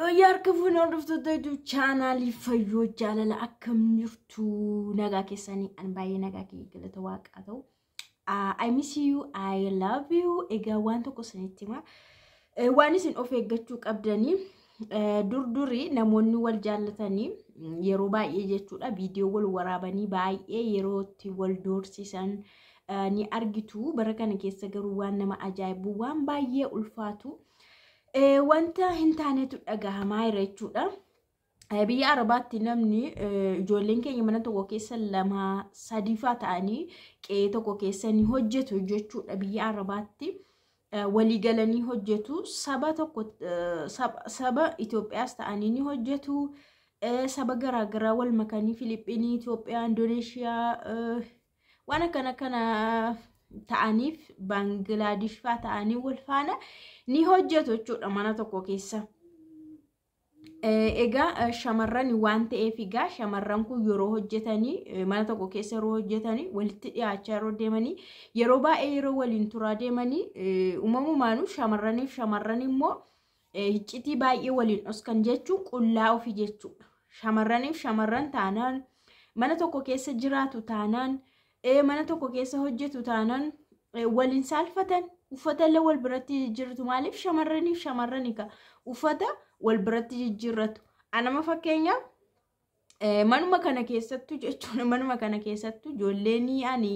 Yooyyaa harka fuunee hordoftoota hedduu chaanaalii fayyoo jaalala akkam jirtu nagaa keessanii an baay'ee nagaa kee galata waaqaa ta'u. I miss you, I love you. Egaa waan tokko sanitti hima. Waan eh, isin of eeggachuu eh, qabdanii eh, durdurii namoonni wal jaallatanii mm, yeroo baay'ee jechuudha viidiyoo wal waraabanii baay'ee yerootti wal doorsisan ni argitu. Bara kana keessa garuu waan nama ajaa'ibu waan baay'ee ulfaatu. wanta hin taanetu dhagahamaa jira jechuudha. Biyya Arabaatti namni ijoolleen keenya mana tokko keessa lama sadifaa ta'anii qe'ee tokko keessa ni hojjetu jechuudha biyya Arabaatti. Waliigalanii hojjetu. Saba tokko saba Itoophiyaas ta'anii ni hojjetu. Saba garaagaraa wal makanii Filiiphinii, Itoophiyaa, waan akkana akkanaa ta'aniif baangilaadish fa'aa ta'anii wal faana ni hojjetu jechuudha mana tokko keessa. Egaa shamarran waan ta'eef egaa shamarran kun yeroo hojjetanii mana tokko keessa yeroo hojjetanii walitti dhiyaachaa yeroo deemanii yeroo baay'ee yeroo waliin turaa deemanii uumamumaanuu shamarraniif shamarran immoo hiccitii baay'ee waliin dhoskan jechuun qullaa ofii jechuudha. Shamarraniif shamarran taanaan mana tokko keessa jiraatu taanaan Eh, mana tokko keessa hojjetu taanan eh, waliin saalfatan uffata illee wal biratti jijjiirratu maaliif shamarraniif shamarranika uffata wal biratti jijjiirratu anama fakkeenya eh, manuma kana keessattu jechuun manuma kana keessattu ijoolleen ani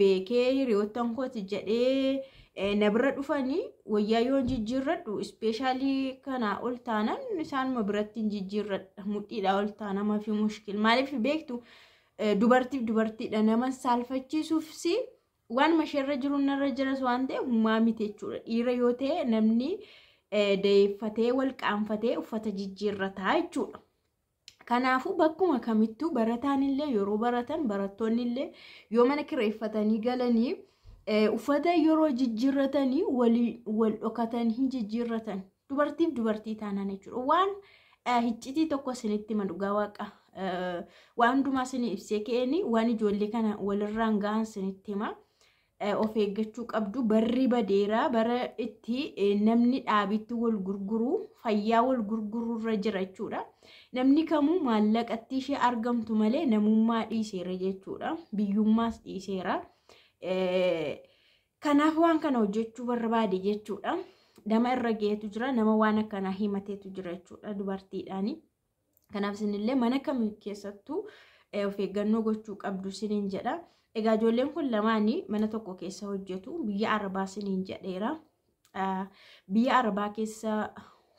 beekee hiriyoottan kooti jedhee na bira dhufanii wayyaa yoo jijjiirradhu ispeeshaalii kanaa ol taanan isaanuma biratti jijjiirradha mudhiidhaa ol taanama fi mushkil maaliif beektu Eh, dubartiif dubartiidha nama saalfachiisuuf si waan masheerra jiru narra jiras waan ta'e hummaa miti jechuudha. Dhiira yoo ta'e namni eh, da'eeffatee wal qaanfatee uffata jijjiirrataa jechuudha. Kanaafuu bakkuma kamittuu barataan illee yeroo baratan barattoonni illee yoo mana kireeffatanii galanii eh, uffata yeroo jijjiirratanii wal dhokatanii jijjiirratan dubartiif dubartii taanaan jechuudha. Waan hiccitii tokko isinitti madugaa waaqa. waan hundumaa isin ibsee ka'een waan ijoollee kana walirraan gahan isinitti hima. Eh, of eeggachuu qabdu barri badeeraa bara itti eh, namni dhaabitti wal gurguruu fayyaa wal irra jira jechuudha. Namni kamuu maallaqatti ishee argamtu malee namummaa dhiiseera jechuudha. Biyyummaas dhiiseera. Eh, kanaaf waan kana hojjechuu barbaade jechuudha. Nama irra geetu jira, nama waan akkanaa himateetu jira jechuudha dubartiidhaani. Kanaaf isinillee mana kamii keessattuu eh, of eeggannoo gochuu qabdu isiniin jedha. Egaa ijoolleen kun lamaanii mana tokko keessa hojjetu. Biyya Arbaa isiniin jedheera. Eh, biyya Arbaa keessa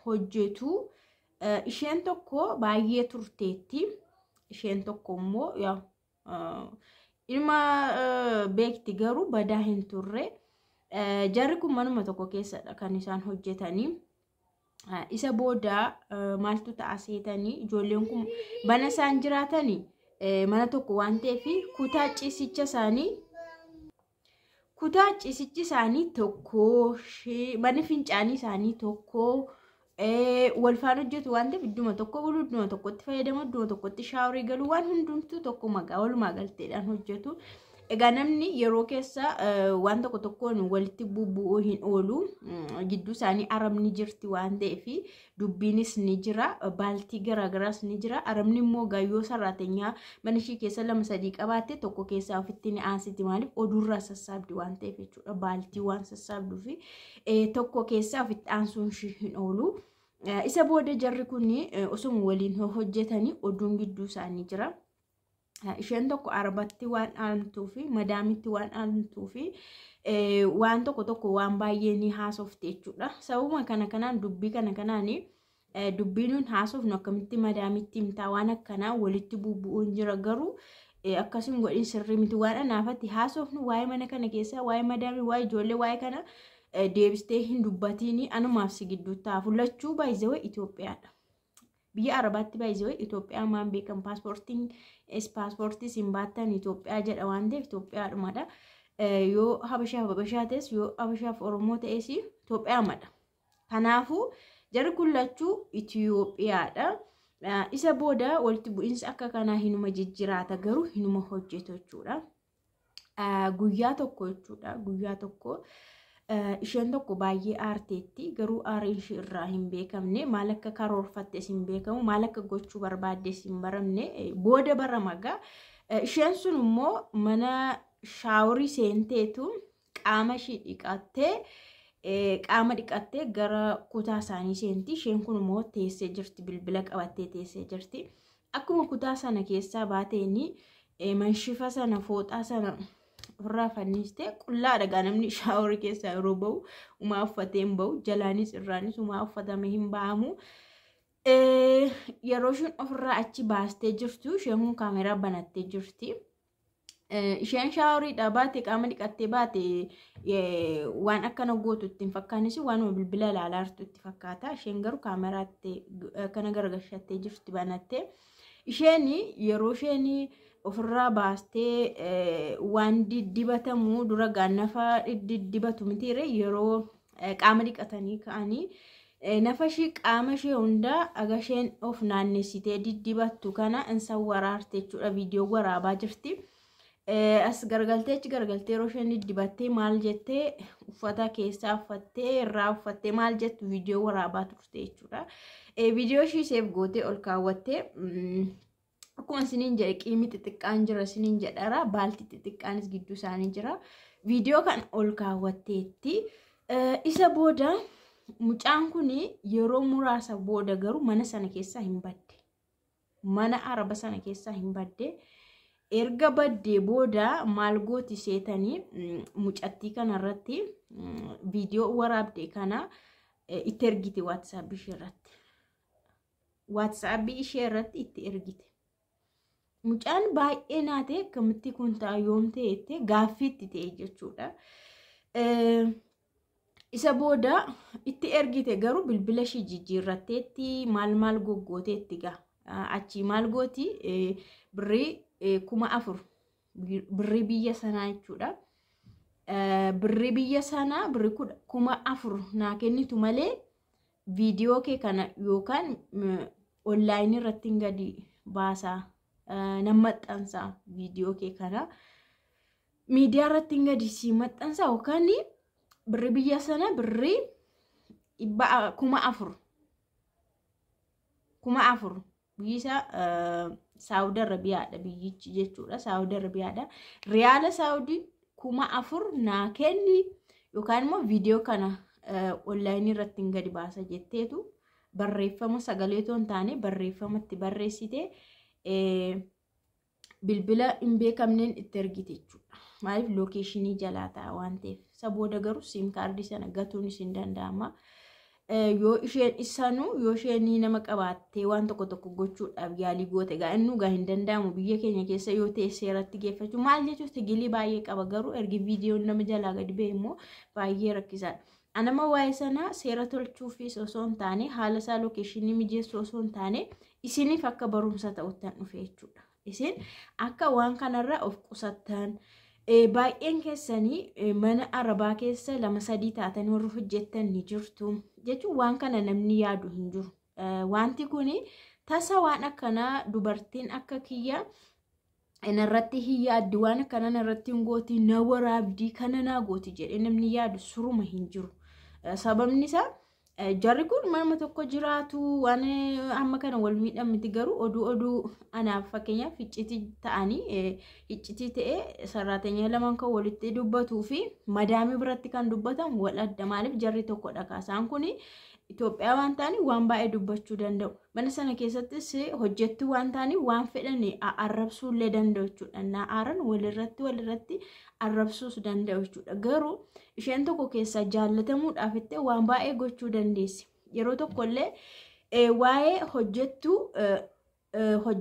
hojjetu. Eh, isheen tokko baay'ee turteetti. Isheen tokko immoo ilma beekti garuu badaa hin turre. Jarri kun manuma tokko keessadha kan isaan hojjetanii. isa booda maaltu ta'a seetanii ijoolleen kun mana isaan jiraatanii mana tokko waan ta'eef kutaa ciisicha isaanii kutaa tokko mana fincaanii eh, isaanii tokko walfaan hojjetu waan ta'eef idduma tokko bulu idduma tokkotti fayyadamu idduma tokkotti shaaworii galuu waan hundumtuu tokko magaa walumaa galteedhaan hojjetu. Egaa namni yeroo keessa eh, waan tokko tokkoon walitti bubbu'uu hin oolu. Mm, gidduu isaanii arabni jirti waan ta'eef dubbiinis ni jira. Baaltii garaagaraas ni jira. Arabni immoo gaayyoo saraatenyaa mana ishii keessa lama sadii qabaatte tokko keessa ofitti ni aansiti maaliif oduurraa sassaabdi waan ta'eef jechuudha. Baaltii waan sassaabduufi eh, tokko keessaa ofitti aansuun ishii hin oolu. Eh, isa booda jarri kun osoo waliin hojjetanii oduun gidduu isaanii jira. isheen tokko arbatti waan dhaamtuu fi madaamitti waan dhaamtuu fi waan tokko tokko waan baay'ee ni haasofte jechuudha. Sababuma kana kanaan dubbii kana kanaan dubbii nuun haasofnu akkamitti madaamitti himtaa waan akkanaa walitti bubbu'uun jira garuu akkasuma godhin sirrii miti waan anaafatti haasofnu waa'ee mana kana keessaa waa'ee madaamii ijoollee waa'ee kana deebistee hin dubbatiin anumaaf si gidduu taafu lachuu baay'ee Itoophiyaadha. Biyya Arabaatti baay'ee Itoophiyaan waan beekamu paaspoortiin ispaaspoortiis hin baattan Itoophiyaa jedha waan ta'eef dha. Eh, yoo Habashaaf Habashaa ta'es yoo Habashaaf Oromoo ta'es Itoophiyaadhumadha. Kanaafuu jari kullachuu lachuu dha. Eh, isa booda walitti bu'iinsa akka kanaa hinuma jijjiraata garuu hinuma hojjetu jechuudha. Eh, guyyaa tokko jechuudha. Guyyaa tokko. Eh, isheen tokko baay'ee aarteetti garuu aariin ishee irraa hin beekamne maal akka karoorfattes hin beekamu maal akka gochuu barbaaddes hin baramne eh, booda bara magaa. Eh, isheen sun immoo mana shaaworii seenteetu qaama ishii dhiqattee qaama dhiqattee gara kutaa isaanii seenti isheen kun immoo teessee jirti bilbila qabattee teessee jirti akkuma kutaa sana keessaa baateen manshifa sana fooxaa sana ofirraa fannistee qullaa dhagaa namni shaaworii keessaa yeroo bahu umaa uffatee hin bahu jalaanis irraanis umaa uffatame hin bahamu. Yeroo isheen ofirraa achi baastee jirtu isheen kun kaameraa banattee jirti. Isheen shaaworiidha baate qaama dhiqattee baate waan akkana gootu ittiin fakkaanis waanuma bilbila ilaalaa jirtu itti fakkaata. Isheen garuu kaameraatti kana gargashattee jirti banattee. Isheen yeroo isheen ofirra baastee eh, waan diddibatamu dura nafa diddibatu mitiire yeroo eh, qaama dhiqatanii ka'anii eh, nafa ishee qaama ishee hundaa agasheen isheen of naannessitee diddibattu kana insa waraarte jechuudha viidiyoo waraabaa jirti. as gargaltee achi gargaltee yeroo isheen dibattee maal jettee uffata keessaa uffattee irraa uffattee maal jettu viidiyoo waraabaa turte jechuudha. Eh, viidiyoo ishii seef gootee ol kaawwattee mm, akkuma isiniin jedhe qiimii xixiqqaan jira isiniin jedhara baaltii xixiqqaanis gidduu isaanii jira. Viidiyoo kan ol kaawwatteetti eh, isa booda mucaan kun yeroo muraasa booda garuu mana sana keessaa hin sana keessaa hin badde. erga baddee booda maal gooti seetanii mm, mucattii kanarratti mm, viidiyoo waraabde kanaa e, itti ergite waatsaappi isheerratti. Waatsaappi itti ergite. Mucaan baay'ee naate kamitti kun ta'a yoom ta'e gaaffiitti ta'e jechuudha. E, isa booda itti ergite garuu bilbila ishee jijjiirratteetti maal maal goggooteetti gaa achii maal gooti e, birrii. kuma afur birri biyya sanaa jechuudha. Birri biyya sanaa birri kuma afur naa kennitu malee viidiyoo kee kana yookaan onlaayinii irratti gadi baasaa nan maxxansaa viidiyoo kee kana miidiyaa irratti gadi si maxxansaa yookaan birri biyya sana birri kuma afur kuma afur biyya Saawudii Arabiyaadha biyyichi jechuudha. Saawudii Arabiyaadha. Riyaala e Saawudii kuma afur naa kenni yookaan immoo viidiyoo kana eh, onlaayinii irratti gadi baasa jetteetu barreeffama sagalee hin hintaane barreeffama itti barreessite eh, bilbila hin beekamneen itti ergite jechuudha. Maaliif lookeeshinii jalaa ta'a waan ta'eef. Isa booda garuu siim kaardii sana gatuun isin danda'ama. yoo isheen isanu yoo isheen nama qabaattee waan tokko tokko gochuudhaaf yaalii goote egaa inni dhugaa hin danda'amu biyya keenya keessa yoo ta'e seeratti geeffachuu maal jechuuf tigilii baay'ee qaba garuu ergi viidiyoon nama jalaa gadi ba'e immoo baay'ee rakkisaadha. Anama waa'ee sanaa seera tolchuufis osoo hin taane haala isaa lookeeshinii mijeessuu osoo hin taane isiniif akka barumsa ta'uttan dhufe jechuudha. Isin akka waan kanarraa of qusattan. Eh, baay'een keessanii eh, mana arabaa keessa lama sadii taatan warra hojjettan jirtu jechuun waan kana namni yaadu hin jiru. Eh, wanti kun tasa waan akkanaa dubartiin akka kiyya irratti hin yaaddi waan akkana irratti hin gooti na abdii kana naa gooti jedhee namni yaadu suruma hin jiru. Eh, jarri kun manuma tokko jiraatu waan amma kana wal miidhaan miti garuu oduu oduu anaaf fakkeenyaaf iccitii ta'anii eh, iccitii ta'ee saraateenya lamaan kan walitti dubbatuu fi madaamii biratti kan dubbatan wal adda maaliif jarri tokkodha kaasaan kuni Itoophiyaa waan ta'aniif waan baay'ee dubbachuu danda'u. Mana sana keessattis hojjettii waan ta'aniif waan fedhan arrabsuu illee danda'u jechuudha. Na'aaran walirratti walirratti arrabsuus danda'u jechuudha. Garuu isheen tokko keessa jaallatamuudhaaf itti waan baay'ee gochuu dandeessi. Yeroo tokko illee waa'ee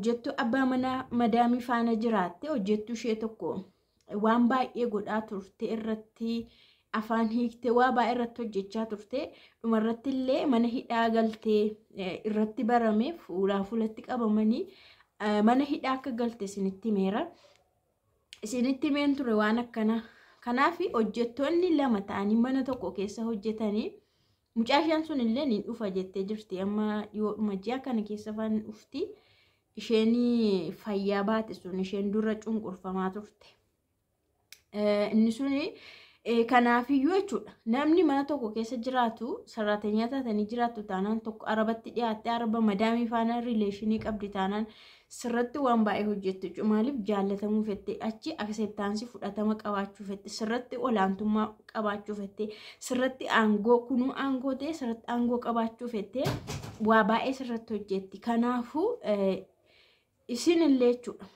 hojjettuu abbaa manaa madaamii faana jiraatte hojjettuu ishee tokko waan baay'ee godhaa turte irratti. afaan hiiktee waa baay'ee irratti hojjechaa turte irratti illee mana hidhaa galtee e, irratti barame fuulaa fulatti qabamanii e, mana hidhaa akka galte isinitti meera isinitti meen ture waan akkanaa kanaaf hojjettoonni lama ta'anii mana tokko keessa hojjetanii mucaa isheen sun illee ni dhufa jettee jirti amma dhiyoodhuma ji'a kana keessa faan dhufti isheen fayyaa baate sun isheen dura cunqurfamaa turte e, inni suni. Eh, Kanaafiyyuu jechuudha namni mana tokko keessa jiraatu saraatenyaa taatanii jiraatu taanaan tokko arabatti dhiyaattee araba madaamii faana rileeshinii qabdi taanaan sirratti waan baay'ee hojjette jechuudha. Maaliif jaallatamuu achi akseptaansii fudhatama qabaachuu fette sirratti olaantummaa qabaachuu fette sirratti aangoo kunuu aangoo ta'e sirratti aangoo qabaachuu fette waa baay'ee sirratti hojjetti. kanaafu eh, isin illee jechuudha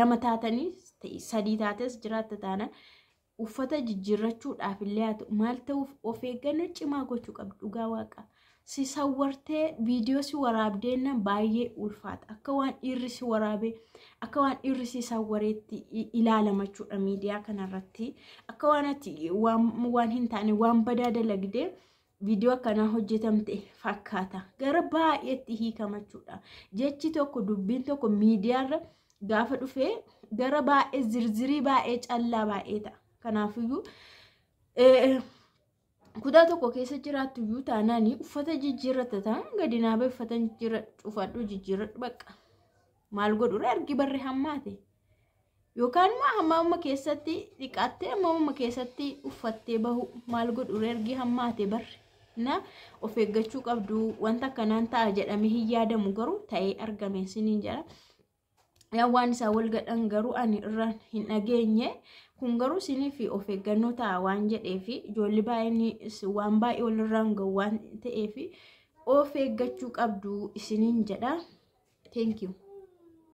lama taatanii sadii taates jiraata taanaan. uffata jijjiirrachuudhaaf illee haa ta'u maal of eeggannoo cimaa gochuu qabdu dhugaa waaqa. Si sawwartee viidiyoo si waraabdeennan baay'ee ulfaata akka waan irri si waraabee akka waan irri si sawwareetti ilaalama jechuudha miidiyaa kanarratti akka waan ati waan hin taane waan badaa dalagde viidiyoo akkanaa hojjetamte fakkaata gara baay'eetti hiikama jechuudha jechi tokko dubbiin tokko miidiyaarra gaafa dhufee gara baay'ee zirzirii baay'ee callaa baay'ee ta'a. Kanaafiyyuu kutaa tokko keessa jiraattu iyyuu taanaan uffata jijjiirratta ta'an gadi naaba uffata jijjiirradhu cufadhu jijjiirradhu baqa. Maal godhura ergi barree hammaate yookaan immoo hammamuma keessatti dhiqaattee hammamuma keessatti uffattee bahu maal godhura ergi hammaate barre. Na of eeggachuu qabdu wanta akkanaa ta'a jedhamee hin yaadamu garuu ta'ee argame siniin jedha. Waan isaan wal gadhan garuu ani irra hin dhageenye kun garuu siiniif of eeggannoo ta'a waan jedheefi ijoolli baay'een waan baay'ee walirraan gahu waan ta'eefi of eeggachuu qabdu isiniin jedha. Thank